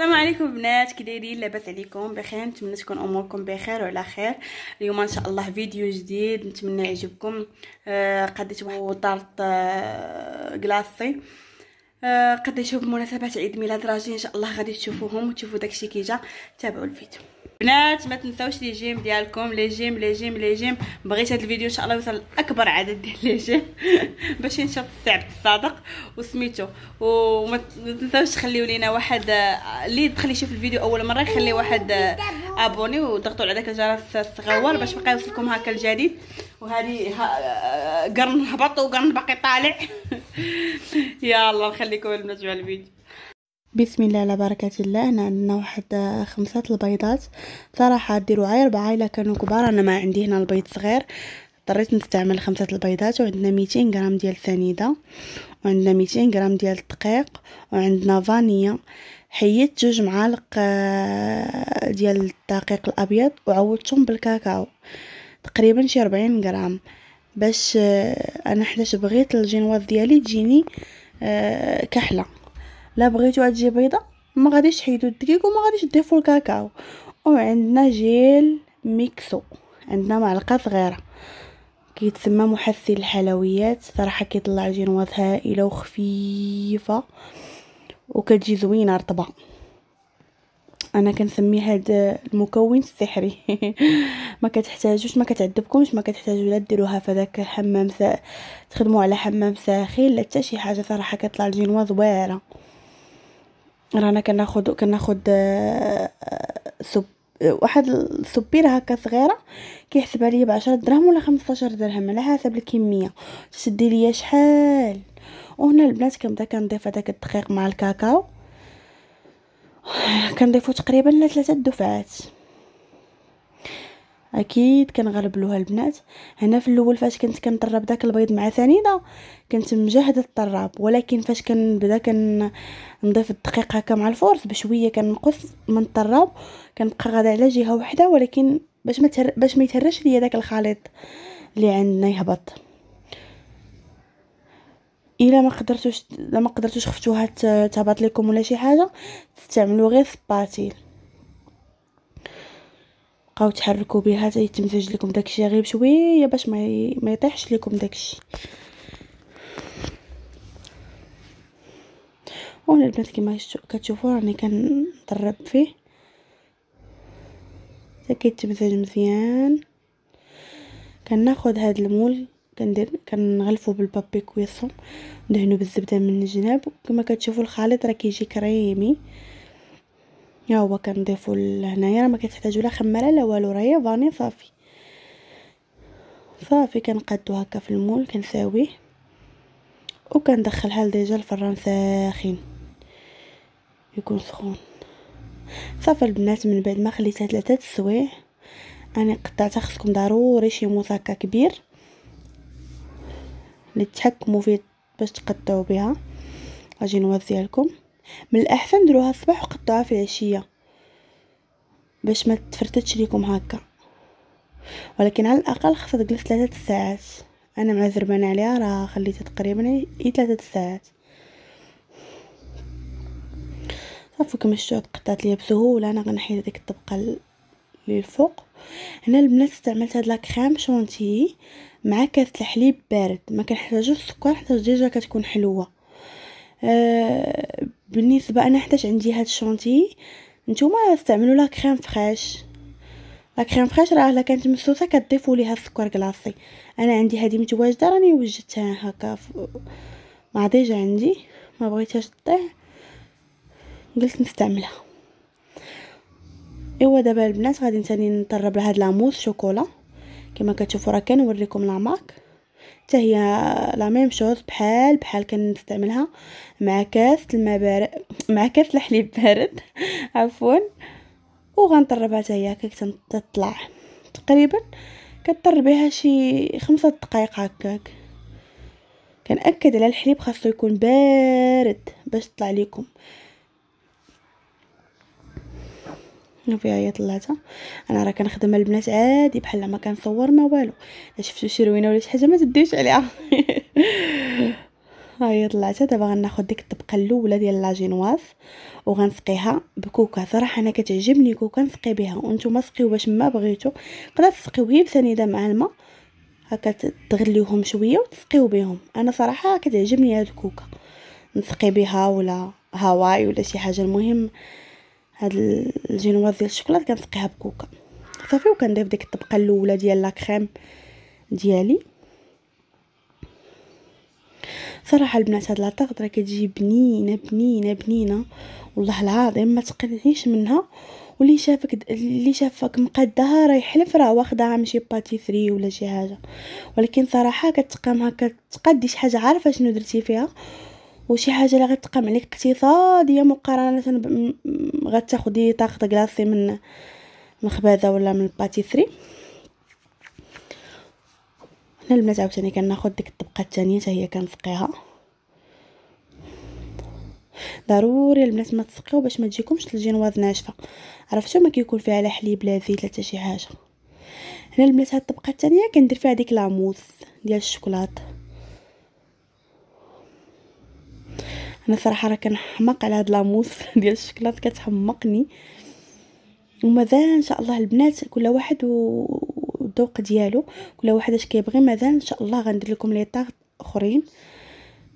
السلام عليكم بنات كي دايرين لاباس عليكم بخير نتمنى تكون اموركم بخير وعلى خير اليوم ان شاء الله فيديو جديد نتمنى يعجبكم آه قديت واحد طارت آه كلاصي آه قديتو بمناسبه عيد ميلاد راجلي ان شاء الله غادي تشوفوهم وتشوفوا داكشي كي جا تابعوا الفيديو بنات ما تنساوش لي جيم ديالكم لي جيم لي جيم لي جيم بغيت هذا الفيديو ان شاء الله يوصل لاكبر عدد ديال لي جيم باش ينشر السعد الصادق وسميتو وما تنساوش تخليو لينا واحد اللي دخل يشوف الفيديو اول مره يخلي واحد ابوني وضغطوا على داك الجرس الصغور باش بقى يوصلكم هكا الجديد وهذه قرن هبط وقرن باقي طالع يلا نخليكم البنات مع الفيديو بسم الله على بركة الله هنا عندنا واحد خمسة البيضات صراحة ديروا عير ربعة الا كانوا كبار انا ما عندي هنا البيض صغير اضطريت نستعمل خمسة البيضات وعندنا ميتين غرام ديال سنيدة وعندنا ميتين غرام ديال الدقيق وعندنا فانيا حيدت جوج معالق آه، ديال الدقيق الابيض وعوضتهم بالكاكاو تقريبا شي ربعين غرام باش آه، انا حداش بغيت الجينواز ديالي تجيني آه، كحله لا بغيتو تجي بيضه ما غاديش تحيدو الدقيق وما غاديش تضيفوا الكاكاو وعندنا جيل ميكسو عندنا معلقه صغيره كيتسمى محسن الحلويات صراحه كيطلع جينوات هائله وخفيفه وكتجي زوينه رطبه انا كنسمي هاد المكون السحري ما كتحتاجوش ما كتعذبكمش ما كتحتاجوا لا ديروها فداك الحمام سا... تخدموا على حمام ساخن لا حتى شي حاجه صراحه كطلع الجينواز زويره رانا كناخد كناخد آه، آه، سب واحد السبيره هكا صغيره كيحسبها ليا بعشرة درهم ولا خمسطاشر درهم على حسب الكميه تشدي ليا شحال وهنا البنات كنبدا كنضيف هداك الدقيق مع الكاكاو كنضيفو تقريبا لتلاتة دفعات اكيد كنغلبلوها البنات هنا في الاول فاش كنت كنطرب داك البيض مع سنيده كنت مجهده الطراب ولكن فاش كنبدا كنضيف الدقيق هكا مع الفورس بشويه كنقص من الطراب كنبقى غادا على جهه وحده ولكن باش ما باش ما يتهرش ليا داك الخليط اللي عندنا يهبط الا ما قدرتوش ما قدرتوش خفتوها تهبط لكم ولا شي حاجه تستعملوا غير سباتيل تبقاو تحركوا بها حتى يتمزج لكم داكشي غير بشويه باش ما ما يطيحش لكم داكشي هنا البنات كما كتشوفوا راني كنضرب فيه حتى كيتمزج مزيان كناخذ هذا المول كندير كنغلفو بالبابي كويسون ندهنو بالزبده من الجناب وكما كتشوفوا الخليط راه كيجي كريمي هو كنضيفو لهنايا راه ما كتحتاجو لا خماره لا والو راه هي فاني صافي صافي كنقادو هكا في المول كنساويه وكندخلها لديجا الفران ساخن يكون سخون صافي البنات من بعد ما خليتها ثلاثه السوايع انا قطعتها خصكم ضروري شي موس كبير اللي تحكموا فيه باش تقطعوا بها اجي نوزيها لكم من الأحسن ديروها الصباح وقطعوها في العشية باش ما تفرتتش ليكم هكا ولكن على الأقل خاصها تجلس ثلاثة ساعات أنا مع زربانة عليها راه خليتها تقريبا هي ثلاثة ساعات صافي كما شفتوا تقطعت ليا بسهوله انا غنحيد هذيك الطبقه الفوق هنا البنات استعملت هاد لاكريم شونتي مع كاس الحليب بارد ما كنحتاجوش السكر حتى ديجا كتكون حلوه آه، بالنسبه انا حتاش عندي هاد الشونتي نتوما استعملوا لا كريم فريش لا كريم فريش راه الا كانت مسوسه كتضيفوا ليها السكر كلاصي انا عندي هادي متواجده راني وجدتها هكا مع ديجا عندي ما بغيتهاش تضيع قلت نستعملها ايوا دابا البنات غادي ثاني نطرب لهاد لاموس شوكولا كما كتشوفوا راه كنوريكم لاماك حتى هي لا ميم شوز بحال بحال كنستعملها مع كاس الماء بارد مع كاس الحليب بارد عفوا وغنطربها حتى هي كي تطلع تقريبا كطربيها شي خمسة دقائق هكاك كنأكد على الحليب خاصو يكون بارد باش تطلع ليكم شنو فيها هي طلعتها انا راه كنخدم البنات عادي بحال ما كنصور ما والو لا شفتو شي روينه ولا شي حاجه ما تديوش عليها ها هي طلعتها دابا غناخذ ديك الطبقه الاولى ديال لاجينواز وغنسقيها بكوكا صراحه انا كتعجبني كوكا نسقي بها وانتم سقيو باش ما بغيتو تقدر تسقيو هي بسنيده مع الماء هكا تغليوهم شويه وتسقيو بهم انا صراحه كتعجبني هاد الكوكا نسقي بها ولا هواي ولا شي حاجه المهم هاد الجينواز ديال الشوكولاط كنسقيها بكوكا صافي وكندير ديك الطبقه الاولى ديال لا كريم ديالي صراحه البنات هاد لاطاغط راه كتجي بنينه بنينه بنينه والله العظيم ما تقنعيش منها واللي شافك اللي شافك مقدها راه يحلف راه واخدها من شي باتيسري ولا شي حاجه ولكن صراحه كتقام هكا تقادي شي حاجه عارفه شنو درتي فيها وشي حاجه اللي غتقام عليك اقتصاديه مقارنه غتاخدي طاقه كلاصي من مخبزه ولا من الباتيسري هنا البنات عاوتاني كناخذ ديك الطبقه الثانيه حتى هي كنسقيها ضروري البنات ما تسقيو باش ما تجيكمش الجينواز ناشفه عرفتوا ما كيكون فيها لا حليب لا زيت لا حتى شي حاجه هنا البنات هاد الطبقه الثانيه كندير فيها ديك لاموس ديال الشوكولاته انا صراحه راه كنحماق على هاد لاموس ديال الشكلاط كتحمقني وماذا ان شاء الله البنات كل واحد والذوق ديالو كل واحد اش كيبغي ماذا ان شاء الله غندير لكم لي طاغ اخرين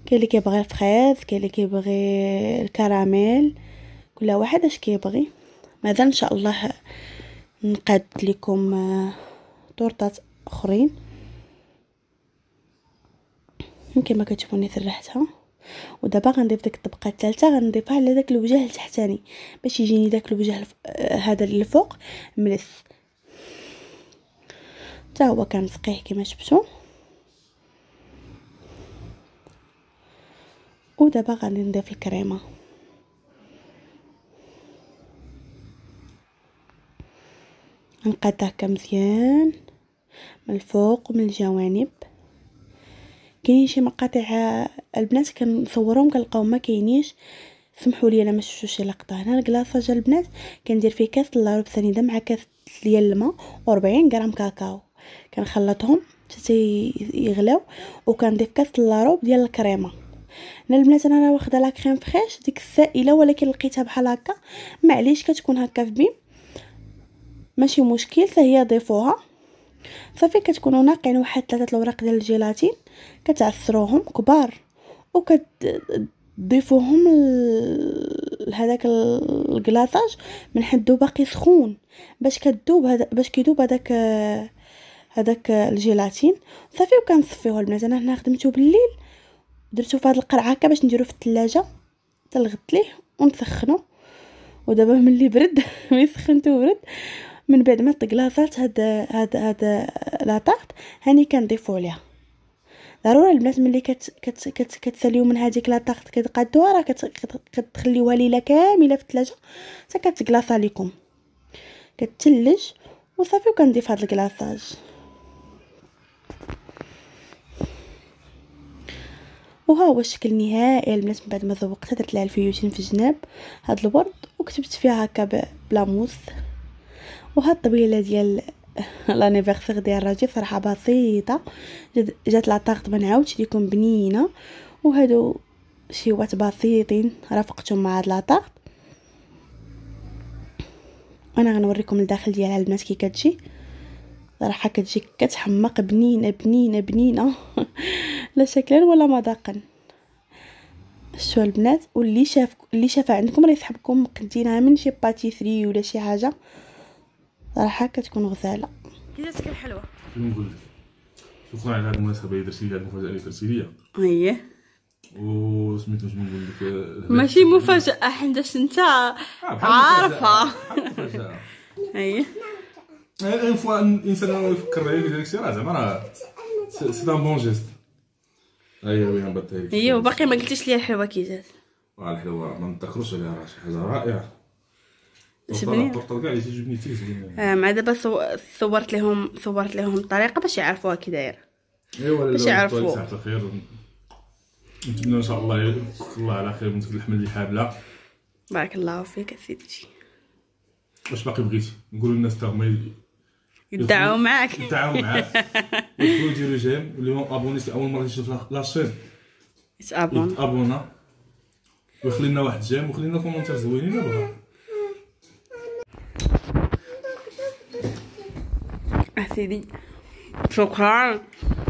كاين اللي كيبغي الفريز كاين اللي كيبغي الكراميل كل واحد اش كيبغي ماذا ان شاء الله نقاد لكم آه، طورطات اخرين كما كتشوفوني سرحتها ودابا غنضيف ديك الطبقه الثالثه غنضيفها على داك الوجه التحتاني باش يجيني داك الوجه الف... آه، هذا اللي الفوق ملس حتى هو كنسقيه كما شفتوا ودابا غادي نضيف الكريمه نقطعها هكا مزيان من الفوق ومن الجوانب كاينين شي مقاطع البنات كنصورهم كنلقاهم ما كاينينش سمحوا لي انا ما شفتوش لقطه هنا الكلاصاج البنات كندير فيه كاس اللارب سنيده مع كاس ديال الماء و40 غرام كاكاو كنخلطهم حتى يغلاو وكنضيف كاس اللارب ديال الكريمه هنا البنات انا راه واخده لا كريم فريش ديك السائله ولكن لقيتها بحال هكا معليش كتكون هكا في بيم ماشي مشكل حتى هي ضيفوها صافي كتكونوا ناقعين واحد ثلاثه الوراق ديال الجيلاتين كتعصروهم كبار وكتضيفوهم لهذاك الكلاصاج من حدو باقي سخون باش كذوب هذا باش كيذوب هذاك هذاك الجيلاتين صافي وكنصفيوه البنات انا هنا خدمته بالليل درتو في هذه القرعه هكا باش نديرو في الثلاجه حتى الغد ليه ونسخنو ودابا ملي برد ملي سخنتو برد من بعد ما طقلاصات هاد هاد هاد لاطارت هاني كنضيفو عليها ضروري البنات ملي كت كت كت كتساليو من هذيك لا كتقادوها راه كتخليوها ليله كامله في الثلاجه حتى كتكلاصا لكم كتثلج وصافي وكنضيف هد الكلاصاج وها هو الشكل النهائي البنات من بعد ما ذوقتها درت لها الفيوتين في جناب هاد الورد وكتبت فيها هكا بلاموس وها الطبيله ديال لانيفيرسير ديال راجي فرحه بسيطه جات لاطارت ما نعاودش ليكم بنينه وهادو شي وات بسيطين رافقتهم مع هاد لاطارت انا غنوريكم الداخل ديالها البنات كي كتجي صراحه كتجي كتحمق بنينه بنينه بنينه لا شكلا ولا مذاقا شو البنات واللي شاف اللي شافها عندكم راه يسحبكم قدينها من شي باتيسري ولا شي حاجه صراحه هكا تكون غزاله كيجاتك الحلوه شنو نقول لك شكرا على هذه المناسبه درتي لي هذه المفاجاه اللي درتي لي اييه سميتو شنو نقول لك ماشي مفاجاه حيتاش انت آه، عارفه اييه اين فوا الانسان يفكر عليه ديال الشيء راه زعما راه سي دان بون جيست ايوا وين نبطل ايوا وباقي ما قلتيش لي الحلوه كي جات الحلوه ما نتذكروش عليها راه شي حاجه رائعه شفتني مع دابا صورت لهم صورت لهم الطريقه باش يعرفوها كي داير يعني. ايوا باش يعرفوا نتمنى ان شاء الله يوفق الله على خير ونزيد الحمل اللي حامله بارك الله فيك سيدي واش باقي بغيتي نقولوا للناس تا هما يدعوا معاك يدعوا معاك يدخلوا يديروا جيم واللي هو ابوني اول مره يشوف لاشين يتابونا ويخلي لنا واحد جيم وخلي لنا كومونتير زوينين بغا 说快点。